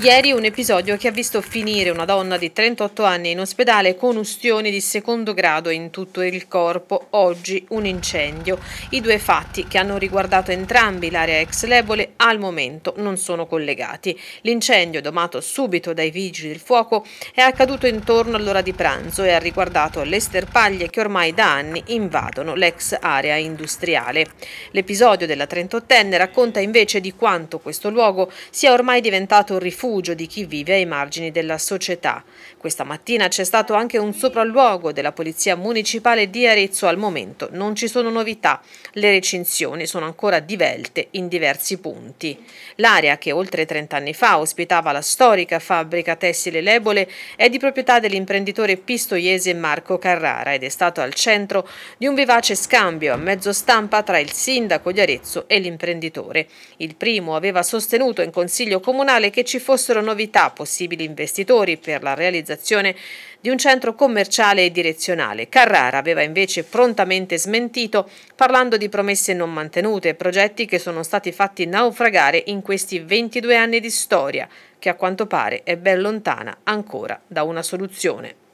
Ieri un episodio che ha visto finire una donna di 38 anni in ospedale con ustioni di secondo grado in tutto il corpo, oggi un incendio. I due fatti che hanno riguardato entrambi l'area ex Lebole al momento non sono collegati. L'incendio, domato subito dai vigili del fuoco, è accaduto intorno all'ora di pranzo e ha riguardato le sterpaglie che ormai da anni invadono l'ex area industriale. L'episodio della 38enne racconta invece di quanto questo luogo sia ormai diventato un rifugio rifugio di chi vive ai margini della società. Questa mattina c'è stato anche un sopralluogo della Polizia Municipale di Arezzo. Al momento non ci sono novità, le recinzioni sono ancora divelte in diversi punti. L'area che oltre 30 anni fa ospitava la storica fabbrica tessile Lebole è di proprietà dell'imprenditore pistoiese Marco Carrara ed è stato al centro di un vivace scambio a mezzo stampa tra il sindaco di Arezzo e l'imprenditore. Il primo aveva sostenuto in consiglio comunale che ci fosse fossero novità, possibili investitori per la realizzazione di un centro commerciale e direzionale. Carrara aveva invece prontamente smentito parlando di promesse non mantenute, progetti che sono stati fatti naufragare in questi 22 anni di storia, che a quanto pare è ben lontana ancora da una soluzione.